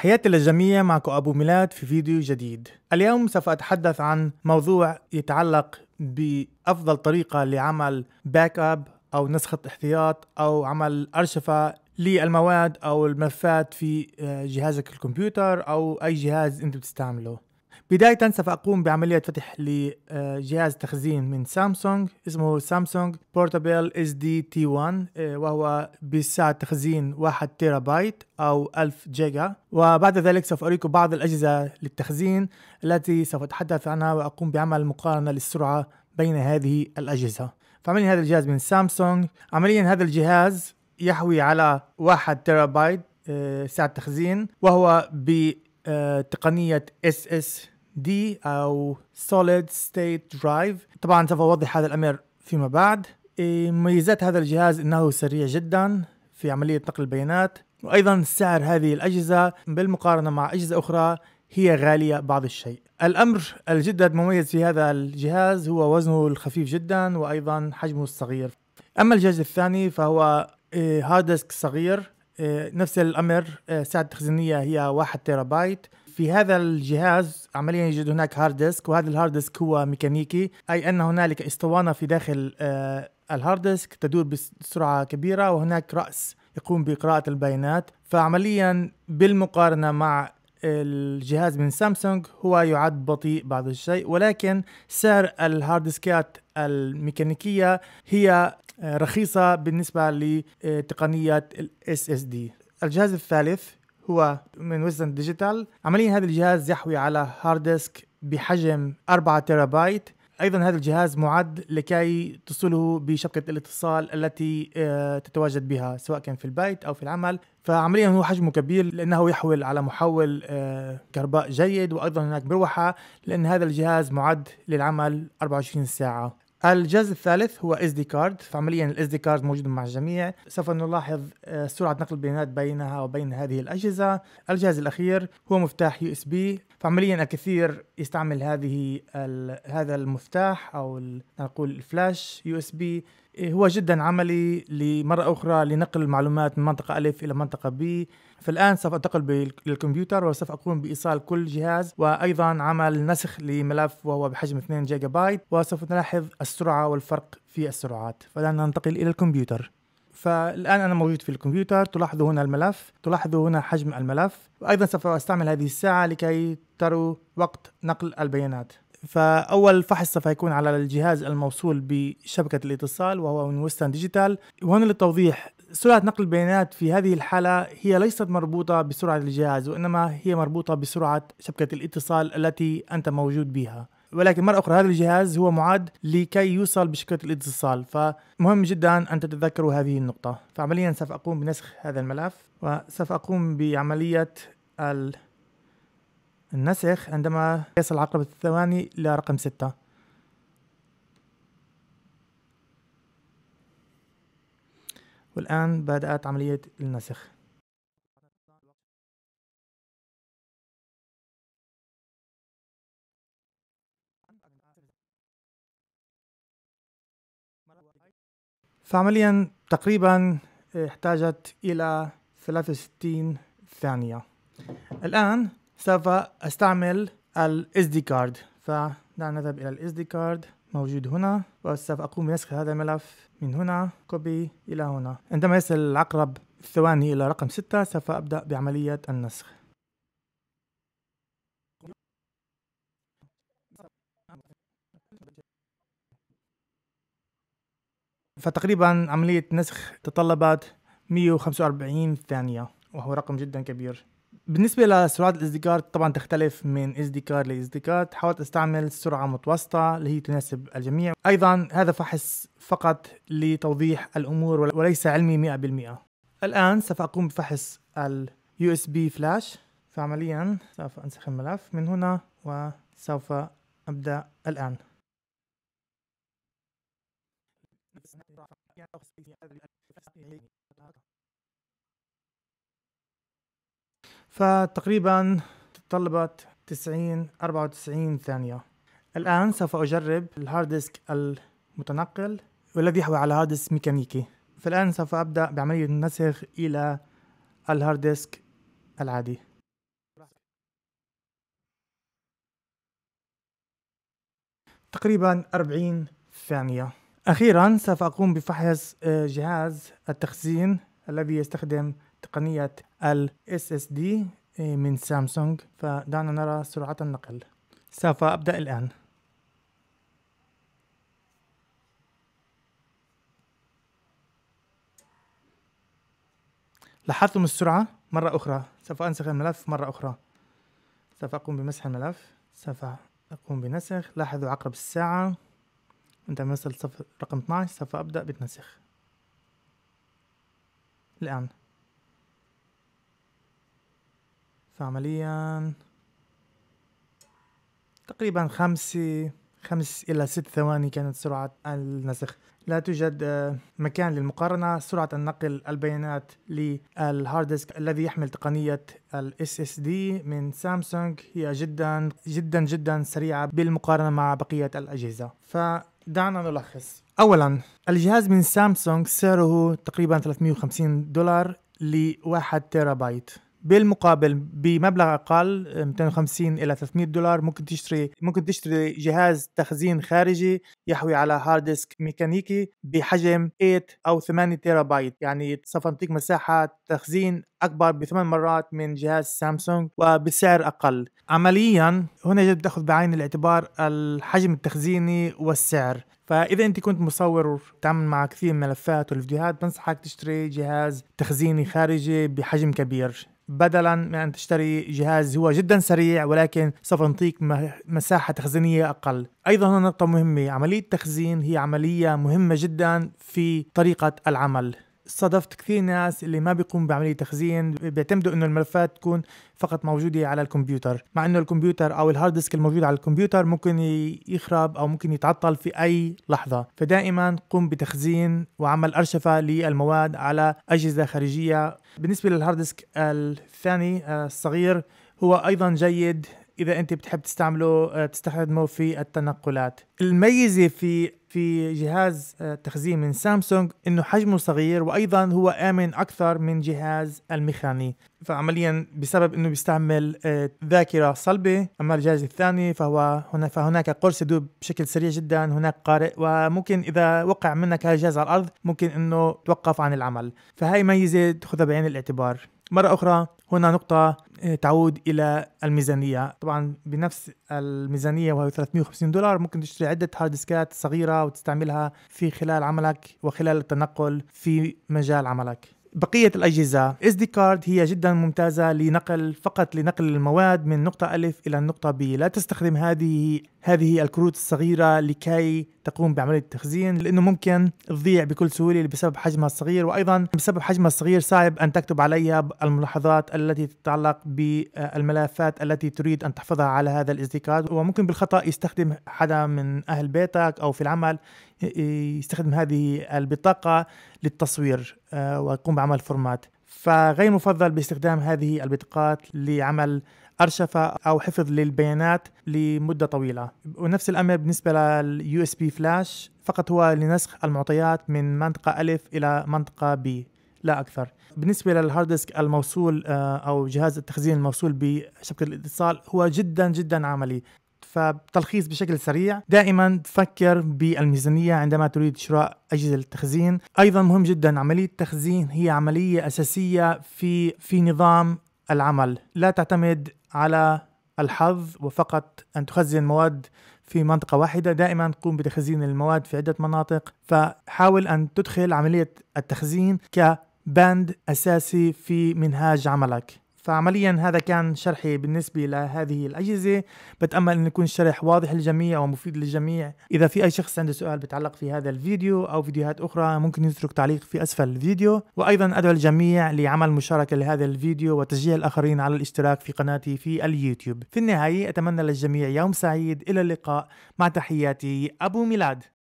تحياتي للجميع معكم أبو ميلاد في فيديو جديد اليوم سوف أتحدث عن موضوع يتعلق بأفضل طريقة لعمل باك أب أو نسخة احتياط أو عمل أرشفة للمواد أو الملفات في آه، جهازك الكمبيوتر أو أي جهاز أنت بتستعمله بداية سأقوم بعملية فتح لجهاز تخزين من سامسونج اسمه سامسونج بورتابل اس دي تي 1 وهو بسعة تخزين 1 تيرا بايت أو 1000 جيجا وبعد ذلك سوف أريكم بعض الأجهزة للتخزين التي سوف أتحدث عنها وأقوم بعمل مقارنة للسرعة بين هذه الأجهزة فعمليا هذا الجهاز من سامسونج عمليا هذا الجهاز يحوي على 1 تيرا بايت آه، سعة تخزين وهو ب آه، تقنيه اس اس دي او سوليد ستيت درايف طبعا سوف اوضح هذا الامر فيما بعد إيه، مميزات هذا الجهاز انه سريع جدا في عمليه نقل البيانات وايضا سعر هذه الاجهزه بالمقارنه مع اجهزه اخرى هي غاليه بعض الشيء الامر الجد المميز في هذا الجهاز هو وزنه الخفيف جدا وايضا حجمه الصغير اما الجهاز الثاني فهو هارد إيه، ديسك صغير آه، نفس الأمر آه، سعة التخزينية هي 1 تيرا بايت في هذا الجهاز عمليا يوجد هناك هارد ديسك وهذا الهارد ديسك هو ميكانيكي أي أن هنالك اسطوانة في داخل آه، الهارد ديسك تدور بسرعة كبيرة وهناك رأس يقوم بقراءة البيانات فعمليا بالمقارنة مع الجهاز من سامسونج هو يعد بطيء بعض الشيء ولكن سعر الهارد ديسكات الميكانيكية هي رخيصة بالنسبة لتقنية الـ SSD الجهاز الثالث هو من ويسترن ديجيتال عمليا هذا الجهاز يحوي على هارد ديسك بحجم 4 تيرابايت ايضا هذا الجهاز معد لكي توصله بشبكه الاتصال التي آه، تتواجد بها سواء كان في البيت او في العمل فعمليا هو حجمه كبير لانه يحول على محول آه، كهرباء جيد وايضا هناك مروحه لان هذا الجهاز معد للعمل 24 ساعه الجهاز الثالث هو اس دي كارد فعمليا الاس دي كارد موجود مع الجميع سوف نلاحظ آه، سرعه نقل البيانات بينها وبين هذه الاجهزه الجهاز الاخير هو مفتاح يو اس بي فعمليا الكثير يستعمل هذه هذا المفتاح او نقول الفلاش يو اس بي هو جدا عملي لمرة أخرى لنقل المعلومات من منطقة ألف إلى منطقة بي فالآن سوف أنتقل للكمبيوتر وسوف أقوم بإيصال كل جهاز وأيضا عمل نسخ لملف وهو بحجم 2 جيجا بايت وسوف نلاحظ السرعة والفرق في السرعات فالآن ننتقل إلى الكمبيوتر فالآن أنا موجود في الكمبيوتر تلاحظوا هنا الملف تلاحظوا هنا حجم الملف وأيضا سوف أستعمل هذه الساعة لكي تروا وقت نقل البيانات فأول فحص سوف يكون على الجهاز الموصول بشبكة الاتصال وهو من ويسترن ديجيتال وهنا للتوضيح سرعة نقل البيانات في هذه الحالة هي ليست مربوطة بسرعة الجهاز وإنما هي مربوطة بسرعة شبكة الاتصال التي أنت موجود بها ولكن مرة أخرى هذا الجهاز هو معد لكي يوصل بشبكة الاتصال فمهم جدا أن تتذكروا هذه النقطة فعمليا سوف أقوم بنسخ هذا الملف وسوف أقوم بعملية ال النسخ عندما يصل عقرب الثواني إلى رقم ستة والآن بدأت عملية النسخ فعمليا تقريبا احتاجت إلى 63 ثانية الآن سوف استعمل الاس دي كارد فدعنا نذهب الى الاس دي كارد موجود هنا وسوف اقوم بنسخ هذا الملف من هنا كوبي الى هنا عندما يصل العقرب الثواني الى رقم 6 سوف ابدا بعمليه النسخ فتقريبا عملية نسخ تطلبت 145 ثانية وهو رقم جدا كبير بالنسبة لسرعات الازدكار طبعا تختلف من ازدكار لازدكار حاولت استعمل سرعة متوسطة اللي هي تناسب الجميع أيضا هذا فحص فقط لتوضيح الأمور وليس علمي 100% الآن سوف أقوم بفحص اليو اس بي فلاش فعمليا سوف أنسخ الملف من هنا وسوف أبدأ الآن فتقريبا تطلبت 90 94 ثانية الآن سوف أجرب الهارد ديسك المتنقل والذي يحوي على هاردسك ميكانيكي فالآن سوف أبدأ بعملية النسخ إلى الهارد ديسك العادي تقريبا 40 ثانية أخيرا سوف أقوم بفحص آه، جهاز التخزين الذي يستخدم تقنية ال SSD إيه، من سامسونج فدعنا نرى سرعة النقل سوف أبدأ الآن لاحظتم السرعة مرة أخرى سوف أنسخ الملف مرة أخرى سوف أقوم بمسح الملف سوف أقوم بنسخ لاحظوا عقرب الساعة عندما يصل رقم 12 سوف أبدأ بالنسخ الآن فعمليا تقريبا خمسة خمس إلى ست ثواني كانت سرعة النسخ لا توجد آه، مكان للمقارنة سرعة النقل البيانات للهارد ديسك الذي يحمل تقنية ال SSD من سامسونج هي جدا جدا جدا سريعة بالمقارنة مع بقية الأجهزة فدعنا نلخص أولا الجهاز من سامسونج سعره تقريبا 350 دولار لواحد تيرا بايت بالمقابل بمبلغ اقل 250 الى 300 دولار ممكن تشتري ممكن تشتري جهاز تخزين خارجي يحوي على هارد ديسك ميكانيكي بحجم 8 او 8 تيرا بايت يعني سوف تعطيك مساحه تخزين اكبر بثمان مرات من جهاز سامسونج وبسعر اقل عمليا هنا يجب تاخذ بعين الاعتبار الحجم التخزيني والسعر فاذا انت كنت مصور وتعمل مع كثير من الملفات والفيديوهات بنصحك تشتري جهاز تخزيني خارجي بحجم كبير بدلا من أن تشتري جهاز هو جدا سريع ولكن سوف يعطيك مساحة تخزينية أقل أيضا هنا نقطة مهمة عملية التخزين هي عملية مهمة جدا في طريقة العمل صادفت كثير ناس اللي ما بيقوموا بعمليه تخزين بيعتمدوا انه الملفات تكون فقط موجوده على الكمبيوتر مع انه الكمبيوتر او الهارد ديسك الموجود على الكمبيوتر ممكن يخرب او ممكن يتعطل في اي لحظه فدائما قم بتخزين وعمل ارشفه للمواد على اجهزه خارجيه بالنسبه للهارد ديسك الثاني آه، الصغير هو ايضا جيد اذا انت بتحب تستعمله آه، تستخدمه في التنقلات الميزه في في جهاز آه، تخزين من سامسونج انه حجمه صغير وايضا هو امن اكثر من جهاز الميخاني فعمليا بسبب انه بيستعمل آه، ذاكره صلبه اما الجهاز الثاني فهو هنا فهناك قرص يدوب بشكل سريع جدا هناك قارئ وممكن اذا وقع منك هذا الجهاز على الارض ممكن انه توقف عن العمل فهي ميزه تاخذها بعين الاعتبار مرة أخرى هنا نقطة آه، تعود إلى الميزانية طبعا بنفس الميزانية وهي 350 دولار ممكن تشتري عدة هارد ديسكات صغيرة وتستعملها في خلال عملك وخلال التنقل في مجال عملك بقية الأجهزة اس دي كارد هي جدا ممتازة لنقل فقط لنقل المواد من نقطة ألف إلى النقطة B لا تستخدم هذه هذه الكروت الصغيرة لكي تقوم بعملية التخزين لأنه ممكن تضيع بكل سهولة بسبب حجمها الصغير وأيضا بسبب حجمها الصغير صعب أن تكتب عليها الملاحظات التي تتعلق بالملفات التي تريد أن تحفظها على هذا الاستيكاد وممكن بالخطأ يستخدم حدا من أهل بيتك أو في العمل يستخدم هذه البطاقة للتصوير آه، ويقوم بعمل فورمات فغير مفضل باستخدام هذه البطاقات لعمل أرشفة أو حفظ للبيانات لمدة طويلة ونفس الأمر بالنسبة لليو اس بي فلاش فقط هو لنسخ المعطيات من منطقة ألف إلى منطقة بي لا أكثر بالنسبة للهارد ديسك الموصول آه، أو جهاز التخزين الموصول بشبكة الاتصال هو جدا جدا عملي فتلخيص بشكل سريع دائما تفكر بالميزانية عندما تريد شراء أجهزة التخزين أيضا مهم جدا عملية التخزين هي عملية أساسية في في نظام العمل لا تعتمد على الحظ وفقط أن تخزن مواد في منطقة واحدة دائما تقوم بتخزين المواد في عدة مناطق فحاول أن تدخل عملية التخزين كباند أساسي في منهاج عملك فعمليا هذا كان شرحي بالنسبة لهذه الأجهزة بتأمل أن يكون الشرح واضح للجميع ومفيد للجميع إذا في أي شخص عنده سؤال بتعلق في هذا الفيديو أو فيديوهات أخرى ممكن يترك تعليق في أسفل الفيديو وأيضا أدعو الجميع لعمل مشاركة لهذا الفيديو وتشجيع الآخرين على الاشتراك في قناتي في اليوتيوب في النهاية أتمنى للجميع يوم سعيد إلى اللقاء مع تحياتي أبو ميلاد